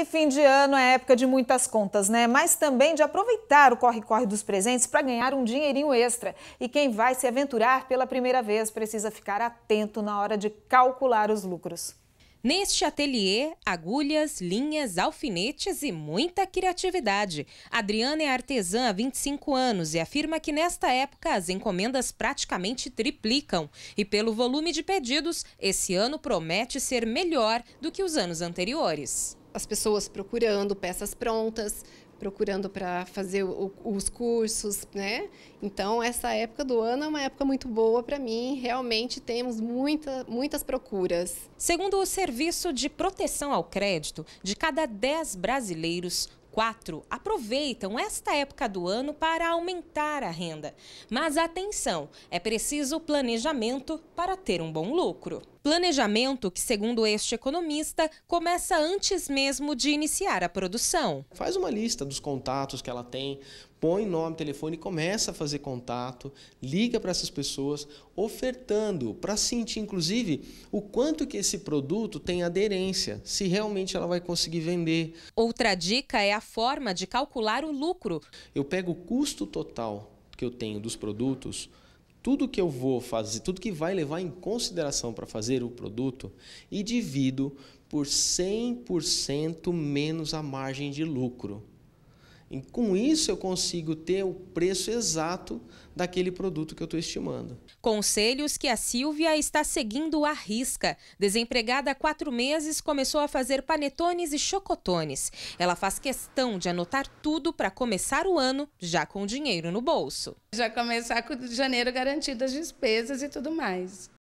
E fim de ano é época de muitas contas, né? Mas também de aproveitar o corre-corre dos presentes para ganhar um dinheirinho extra. E quem vai se aventurar pela primeira vez precisa ficar atento na hora de calcular os lucros. Neste ateliê, agulhas, linhas, alfinetes e muita criatividade. Adriana é artesã há 25 anos e afirma que nesta época as encomendas praticamente triplicam. E pelo volume de pedidos, esse ano promete ser melhor do que os anos anteriores as pessoas procurando peças prontas, procurando para fazer o, os cursos, né? Então essa época do ano é uma época muito boa para mim. Realmente temos muita, muitas procuras. Segundo o Serviço de Proteção ao Crédito, de cada 10 brasileiros, quatro aproveitam esta época do ano para aumentar a renda. Mas atenção, é preciso planejamento para ter um bom lucro. Planejamento que, segundo este economista, começa antes mesmo de iniciar a produção. Faz uma lista dos contatos que ela tem, põe nome, telefone, começa a fazer contato, liga para essas pessoas, ofertando, para sentir inclusive o quanto que esse produto tem aderência, se realmente ela vai conseguir vender. Outra dica é a forma de calcular o lucro. Eu pego o custo total que eu tenho dos produtos tudo que eu vou fazer, tudo que vai levar em consideração para fazer o produto e divido por 100% menos a margem de lucro. E com isso eu consigo ter o preço exato daquele produto que eu estou estimando. Conselhos que a Silvia está seguindo à risca. Desempregada há quatro meses, começou a fazer panetones e chocotones. Ela faz questão de anotar tudo para começar o ano já com dinheiro no bolso. Já começar com janeiro garantido as despesas e tudo mais.